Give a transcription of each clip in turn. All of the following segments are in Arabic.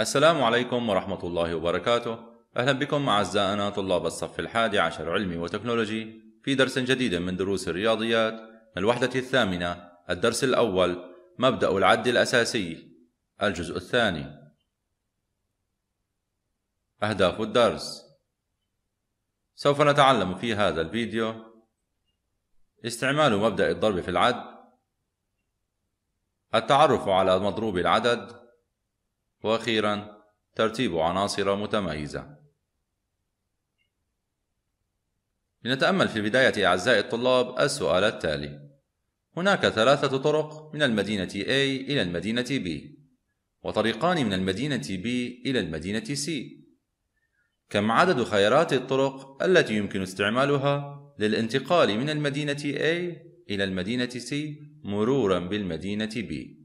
السلام عليكم ورحمة الله وبركاته أهلا بكم أعزائنا طلاب الصف الحادي عشر علمي وتكنولوجي في درس جديد من دروس الرياضيات الوحدة الثامنة الدرس الأول مبدأ العد الأساسي الجزء الثاني أهداف الدرس سوف نتعلم في هذا الفيديو استعمال مبدأ الضرب في العد التعرف على مضروب العدد وأخيرا ترتيب عناصر متميزة لنتأمل في البداية أعزائي الطلاب السؤال التالي هناك ثلاثة طرق من المدينة A إلى المدينة B وطريقان من المدينة B إلى المدينة C كم عدد خيارات الطرق التي يمكن استعمالها للانتقال من المدينة A إلى المدينة C مرورا بالمدينة B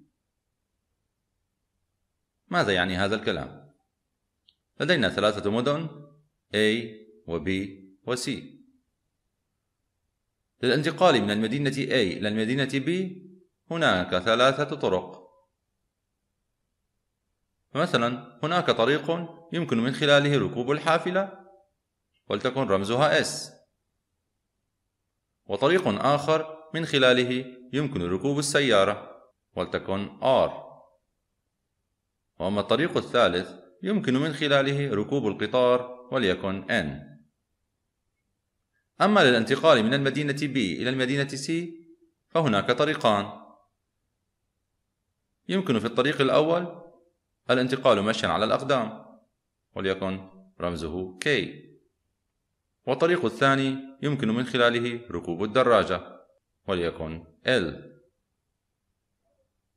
ماذا يعني هذا الكلام؟ لدينا ثلاثة مدن A و B و C للانتقال من المدينة A إلى المدينة B هناك ثلاثة طرق مثلا هناك طريق يمكن من خلاله ركوب الحافلة ولتكن رمزها S وطريق آخر من خلاله يمكن ركوب السيارة ولتكن R وأما الطريق الثالث يمكن من خلاله ركوب القطار وليكن N أما للانتقال من المدينة B إلى المدينة C فهناك طريقان يمكن في الطريق الأول الانتقال مشيا على الأقدام وليكن رمزه K والطريق الثاني يمكن من خلاله ركوب الدراجة وليكن L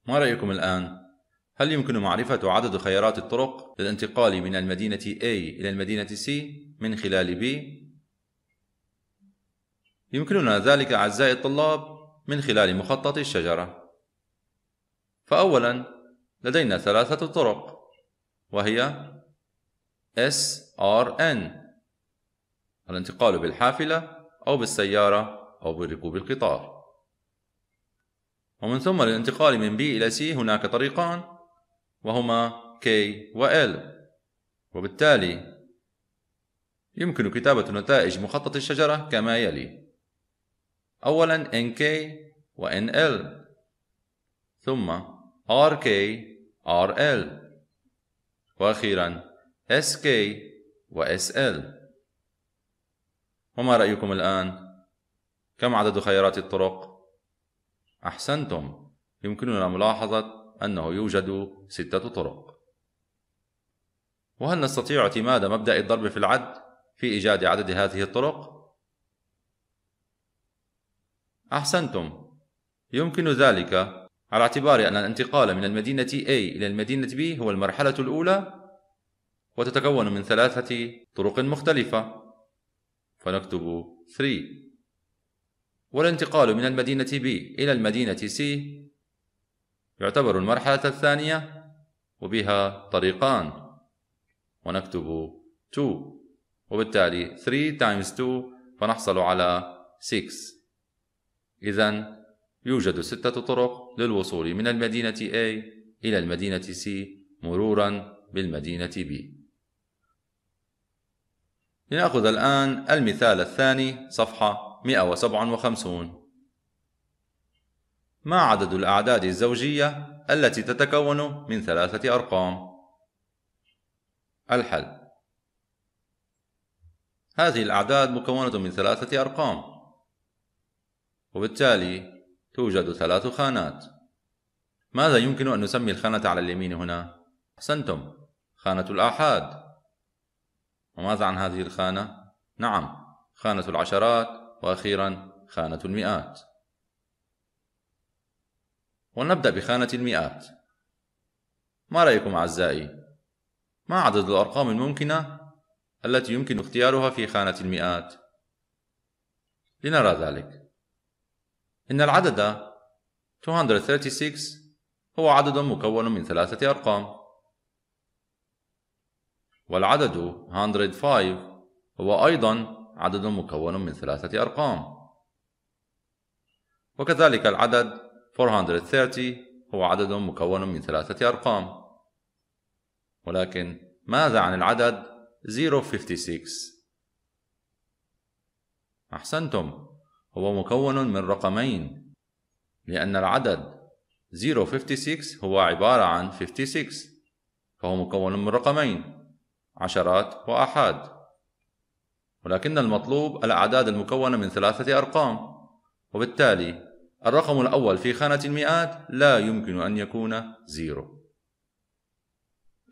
ما رأيكم الآن؟ هل يمكن معرفة عدد خيارات الطرق للانتقال من المدينة A إلى المدينة C من خلال B؟ يمكننا ذلك أعزائي الطلاب من خلال مخطط الشجرة. فأولاً لدينا ثلاثة طرق وهي SRN الانتقال بالحافلة أو بالسيارة أو بركوب القطار. ومن ثم للانتقال من B إلى C هناك طريقان وهما K و L وبالتالي يمكن كتابة نتائج مخطط الشجرة كما يلي أولا NK و NL ثم RK RL وأخيرا SK و SL وما رأيكم الآن؟ كم عدد خيارات الطرق؟ أحسنتم يمكننا ملاحظة أنه يوجد ستة طرق وهل نستطيع اعتماد مبدأ الضرب في العد في إيجاد عدد هذه الطرق؟ أحسنتم يمكن ذلك على اعتبار أن الانتقال من المدينة A إلى المدينة B هو المرحلة الأولى وتتكون من ثلاثة طرق مختلفة فنكتب 3 والانتقال من المدينة B إلى المدينة C يعتبر المرحلة الثانية وبها طريقان ونكتب 2 وبالتالي 3 times 2 فنحصل على 6 إذا يوجد ستة طرق للوصول من المدينة A إلى المدينة C مرورا بالمدينة B لنأخذ الآن المثال الثاني صفحة 157 ما عدد الأعداد الزوجية التي تتكون من ثلاثة أرقام؟ الحل هذه الأعداد مكونة من ثلاثة أرقام وبالتالي توجد ثلاث خانات ماذا يمكن أن نسمي الخانة على اليمين هنا؟ أحسنتم خانة الآحاد وماذا عن هذه الخانة؟ نعم خانة العشرات وأخيرا خانة المئات ولنبدأ بخانة المئات ما رأيكم أعزائي؟ ما عدد الأرقام الممكنة التي يمكن اختيارها في خانة المئات؟ لنرى ذلك إن العدد 236 هو عدد مكون من ثلاثة أرقام والعدد 105 هو أيضا عدد مكون من ثلاثة أرقام وكذلك العدد 430 هو عدد مكون من ثلاثة أرقام ولكن ماذا عن العدد 056 أحسنتم هو مكون من رقمين لأن العدد 056 هو عبارة عن 56 فهو مكون من رقمين عشرات وأحاد ولكن المطلوب الأعداد المكونة من ثلاثة أرقام وبالتالي الرقم الأول في خانة المئات لا يمكن أن يكون زيرو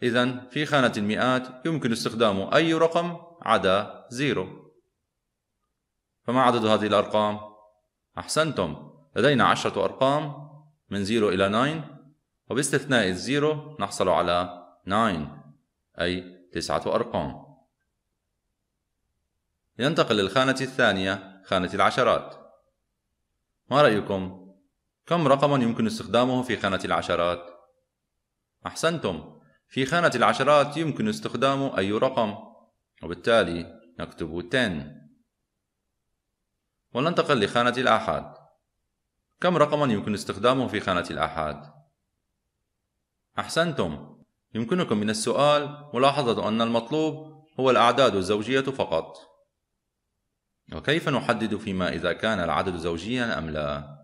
إذا في خانة المئات يمكن استخدام أي رقم عدا زيرو فما عدد هذه الأرقام؟ أحسنتم لدينا عشرة أرقام من زيرو إلى 9 وباستثناء الزيرو نحصل على 9 أي تسعة أرقام ينتقل للخانة الثانية خانة العشرات ما رأيكم؟ كم رقم يمكن استخدامه في خانة العشرات؟ أحسنتم في خانة العشرات يمكن استخدام أي رقم وبالتالي نكتب 10 ولننتقل لخانة الآحاد كم رقما يمكن استخدامه في خانة الآحاد؟ أحسنتم يمكنكم من السؤال ملاحظة أن المطلوب هو الأعداد الزوجية فقط وكيف نحدد فيما إذا كان العدد زوجيا أم لا؟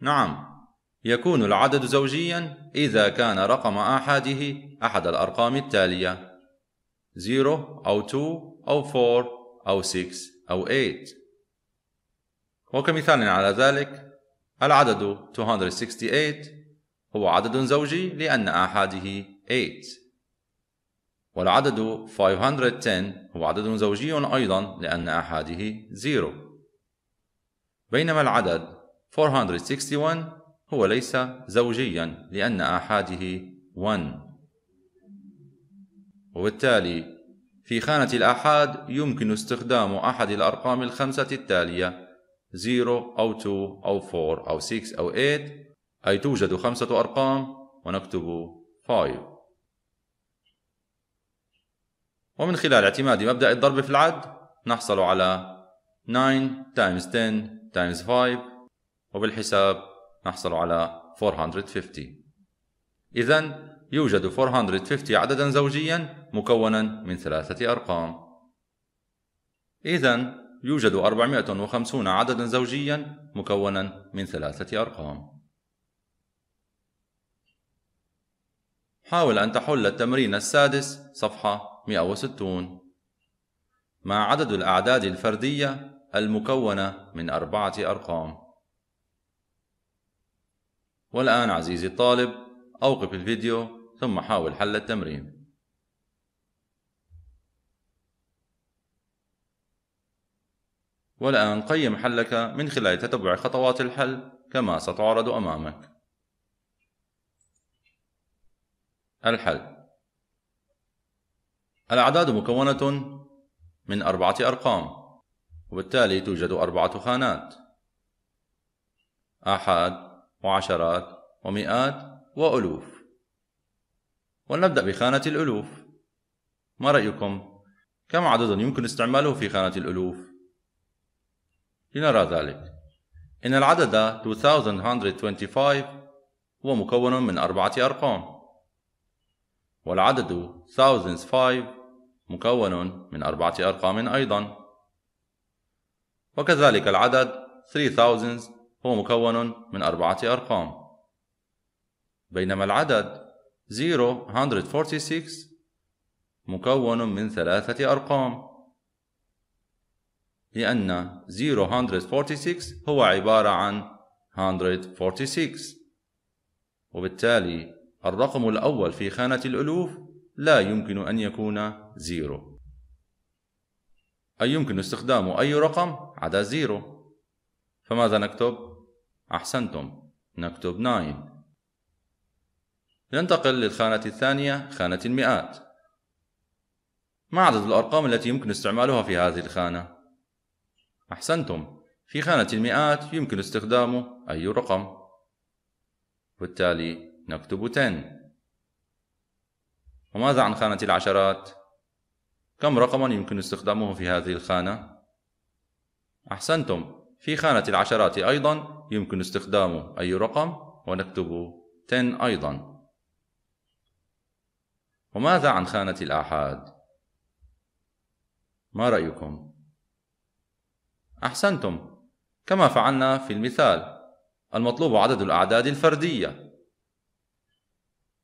نعم يكون العدد زوجيا إذا كان رقم أحده أحد الأرقام التالية 0 أو 2 أو 4 أو 6 أو 8 وكمثال على ذلك العدد 268 هو عدد زوجي لأن أحده 8 والعدد 510 هو عدد زوجي أيضا لأن أحاده 0 بينما العدد 461 هو ليس زوجيا لأن آحاده 1 وبالتالي في خانة الآحاد يمكن استخدام أحد الأرقام الخمسة التالية 0 أو 2 أو 4 أو 6 أو 8 أي توجد خمسة أرقام ونكتب 5 ومن خلال اعتماد مبدأ الضرب في العد نحصل على 9 times 10 times 5 وبالحساب نحصل على 450 إذا يوجد 450 عددا زوجيا مكونا من ثلاثة أرقام إذا يوجد 450 عددا زوجيا مكونا من ثلاثة أرقام حاول أن تحل التمرين السادس صفحة 160 مع عدد الأعداد الفردية المكونة من أربعة أرقام والآن عزيزي الطالب أوقف الفيديو ثم حاول حل التمرين والآن قيم حلك من خلال تتبع خطوات الحل كما ستعرض أمامك. الحل الأعداد مكونة من أربعة أرقام وبالتالي توجد أربعة خانات آحاد وعشرات ومئات وألوف ولنبدأ بخانة الألوف ما رأيكم؟ كم عدد يمكن استعماله في خانة الألوف؟ لنرى ذلك إن العدد 2125 هو مكون من أربعة أرقام والعدد 1005 مكون من أربعة أرقام أيضا وكذلك العدد 3000 هو مكون من أربعة أرقام بينما العدد 046 مكون من ثلاثة أرقام لأن 046 هو عبارة عن 146 وبالتالي الرقم الأول في خانة الألوف لا يمكن أن يكون زيرو أي يمكن استخدام أي رقم عدا زيرو فماذا نكتب؟ أحسنتم نكتب 9 ننتقل للخانة الثانية خانة المئات ما عدد الأرقام التي يمكن استعمالها في هذه الخانة؟ أحسنتم في خانة المئات يمكن استخدام أي رقم بالتالي نكتب 10 وماذا عن خانة العشرات؟ كم رقما يمكن استخدامه في هذه الخانة؟ أحسنتم في خانة العشرات أيضا يمكن استخدام أي رقم ونكتب 10 أيضا وماذا عن خانة الآحاد؟ ما رأيكم؟ أحسنتم كما فعلنا في المثال المطلوب عدد الأعداد الفردية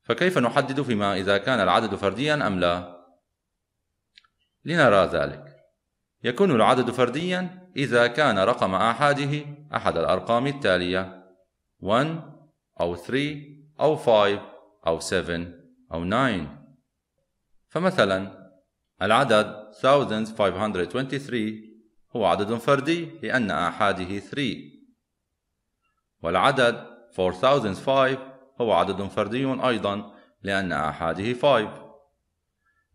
فكيف نحدد فيما إذا كان العدد فرديا أم لا؟ لنرى ذلك يكون العدد فرديا إذا كان رقم أحاده أحد الأرقام التالية 1 أو 3 أو 5 أو 7 أو 9 فمثلا العدد 1523 هو عدد فردي لأن أحاده 3 والعدد 4005 هو عدد فردي أيضا لأن أحاده 5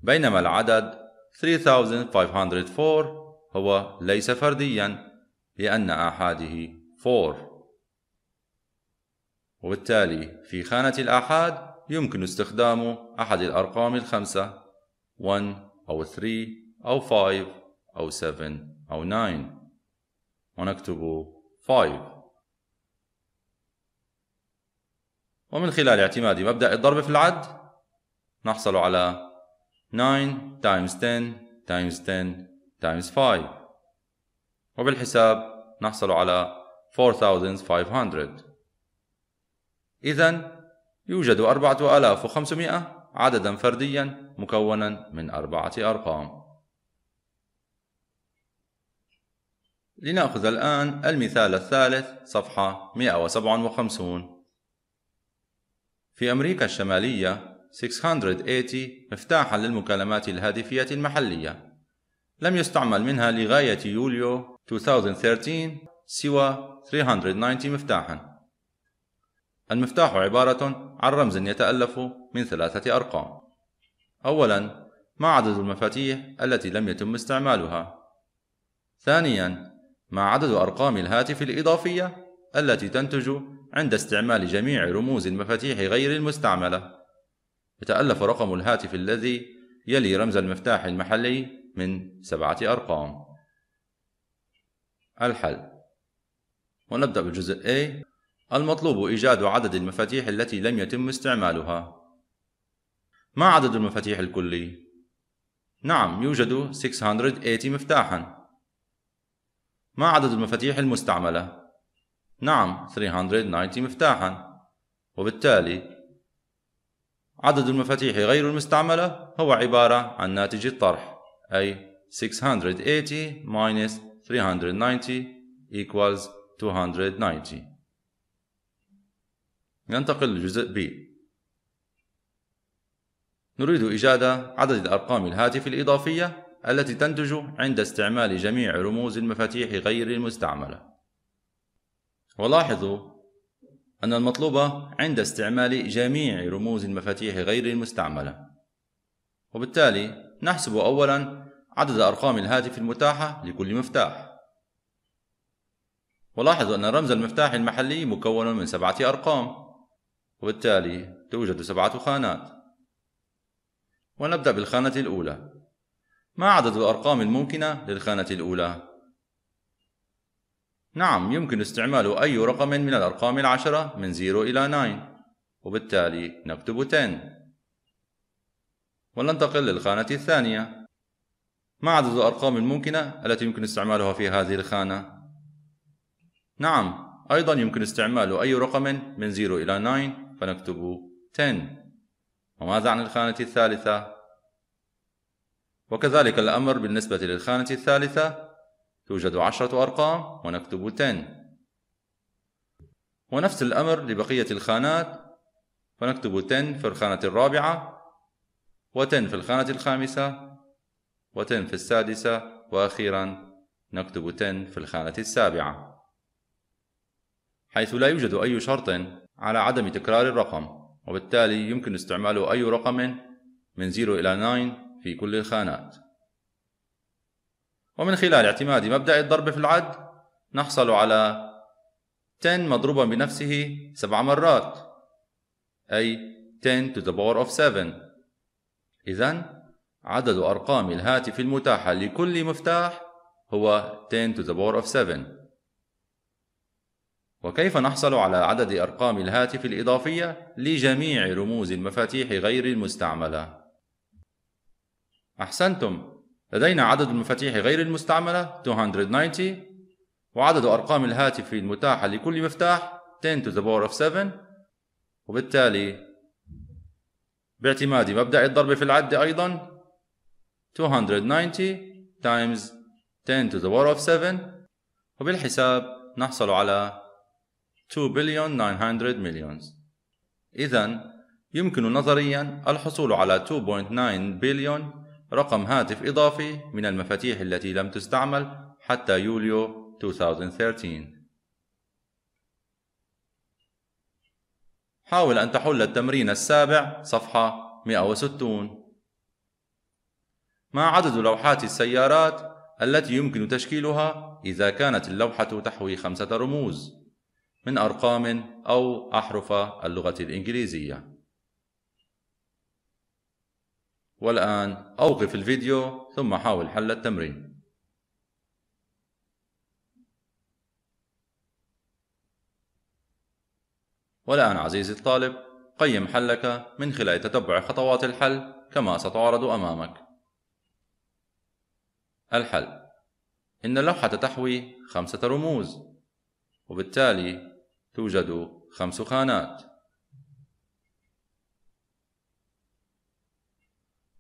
بينما العدد 3504 هو ليس فرديا لأن آحاده 4 وبالتالي في خانة الآحاد يمكن استخدام أحد الأرقام الخمسة 1 أو 3 أو 5 أو 7 أو 9 ونكتب 5 ومن خلال اعتماد مبدأ الضرب في العد نحصل على 9 times 10 times 10 times 5 وبالحساب نحصل على 4500 إذا يوجد 4500 عددا فرديا مكونا من أربعة أرقام لنأخذ الآن المثال الثالث صفحة 157 في أمريكا الشمالية 680 مفتاحا للمكالمات الهاتفية المحلية لم يستعمل منها لغاية يوليو 2013 سوى 390 مفتاحا المفتاح عبارة عن رمز يتألف من ثلاثة أرقام أولا ما عدد المفاتيح التي لم يتم استعمالها ثانيا ما عدد أرقام الهاتف الإضافية التي تنتج عند استعمال جميع رموز المفاتيح غير المستعملة يتألف رقم الهاتف الذي يلي رمز المفتاح المحلي من سبعة أرقام الحل ونبدأ بجزء A المطلوب إيجاد عدد المفاتيح التي لم يتم استعمالها ما عدد المفاتيح الكلي؟ نعم يوجد 680 مفتاحا ما عدد المفاتيح المستعمله نعم 390 مفتاحا وبالتالي عدد المفاتيح غير المستعملة هو عبارة عن ناتج الطرح أي 680 minus 390 equals 290 ننتقل لجزء B نريد إيجاد عدد الأرقام الهاتف الإضافية التي تنتج عند استعمال جميع رموز المفاتيح غير المستعملة ولاحظوا أن المطلوبة عند استعمال جميع رموز المفاتيح غير المستعملة وبالتالي نحسب أولا عدد أرقام الهاتف المتاحة لكل مفتاح ولاحظوا أن رمز المفتاح المحلي مكون من سبعة أرقام وبالتالي توجد سبعة خانات ونبدأ بالخانة الأولى ما عدد الأرقام الممكنة للخانة الأولى؟ نعم يمكن استعمال أي رقم من الأرقام العشرة من 0 إلى 9 وبالتالي نكتب 10 ولننتقل للخانة الثانية ما عدد الأرقام الممكنة التي يمكن استعمالها في هذه الخانة؟ نعم أيضا يمكن استعمال أي رقم من 0 إلى 9 فنكتب 10 وماذا عن الخانة الثالثة؟ وكذلك الأمر بالنسبة للخانة الثالثة توجد عشرة أرقام ونكتب 10 ونفس الأمر لبقية الخانات فنكتب 10 في الخانة الرابعة و10 في الخانة الخامسة و10 في السادسة وأخيرا نكتب 10 في الخانة السابعة حيث لا يوجد أي شرط على عدم تكرار الرقم وبالتالي يمكن استعمال أي رقم من 0 إلى 9 في كل الخانات ومن خلال اعتماد مبدأ الضرب في العد نحصل على 10 مضروبا بنفسه 7 مرات أي 10 to the power of 7 إذا عدد أرقام الهاتف المتاحة لكل مفتاح هو 10 to the power of 7 وكيف نحصل على عدد أرقام الهاتف الإضافية لجميع رموز المفاتيح غير المستعملة؟ أحسنتم لدينا عدد المفاتيح غير المستعملة 290 وعدد أرقام الهاتف المتاحة لكل مفتاح 10 to the power of 7 وبالتالي باعتماد مبدأ الضرب في العد أيضا 290 times 10 to the power of 7 وبالحساب نحصل على 2 billion 900 million إذا يمكن نظريا الحصول على 2.9 بليون رقم هاتف إضافي من المفاتيح التي لم تستعمل حتى يوليو 2013 حاول أن تحل التمرين السابع صفحة 160 ما عدد لوحات السيارات التي يمكن تشكيلها إذا كانت اللوحة تحوي خمسة رموز من أرقام أو أحرف اللغة الإنجليزية والآن أوقف الفيديو ثم حاول حل التمرين والآن عزيزي الطالب قيم حلك من خلال تتبع خطوات الحل كما ستعرض أمامك الحل إن اللوحة تحوي خمسة رموز وبالتالي توجد خمس خانات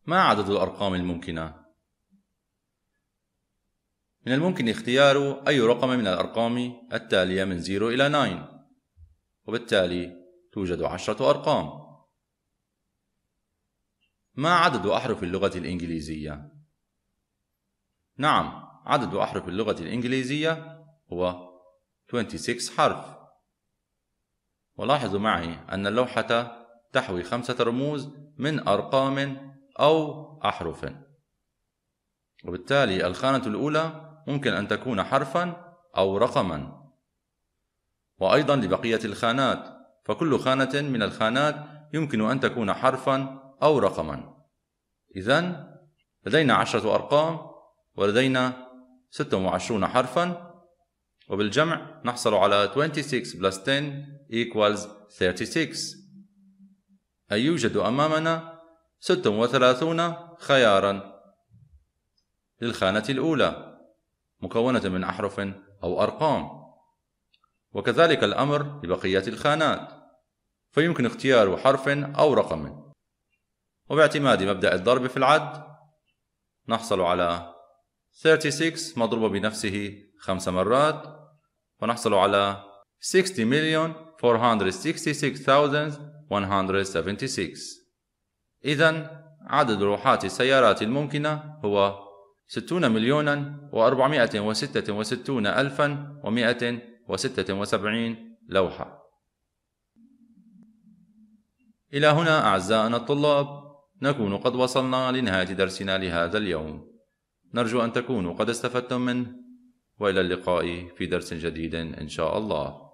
ما عدد الأرقام الممكنة؟ من الممكن اختيار أي رقم من الأرقام التالية من 0 إلى 9 وبالتالي توجد عشرة أرقام ما عدد أحرف اللغة الإنجليزية؟ نعم عدد أحرف اللغة الإنجليزية هو 26 حرف ولاحظوا معي أن اللوحة تحوي خمسة رموز من أرقام أو أحرف وبالتالي الخانة الأولى ممكن أن تكون حرفا أو رقما وأيضا لبقية الخانات فكل خانة من الخانات يمكن أن تكون حرفا أو رقما إذا لدينا عشرة أرقام ولدينا 26 حرفا وبالجمع نحصل على 26 plus 10 equals 36 أي يوجد أمامنا ست وثلاثون خيارا للخانة الأولى مكونة من أحرف أو أرقام وكذلك الأمر لبقية الخانات فيمكن اختيار حرف أو رقم وباعتماد مبدأ الضرب في العد نحصل على 36 مضروبة بنفسه خمس مرات ونحصل على 60 مليون 466,176 إذا عدد روحات السيارات الممكنة هو 60 مليون و466 ألفا و176 لوحة إلى هنا أعزائنا الطلاب نكون قد وصلنا لنهاية درسنا لهذا اليوم نرجو أن تكونوا قد استفدتم منه وإلى اللقاء في درس جديد إن شاء الله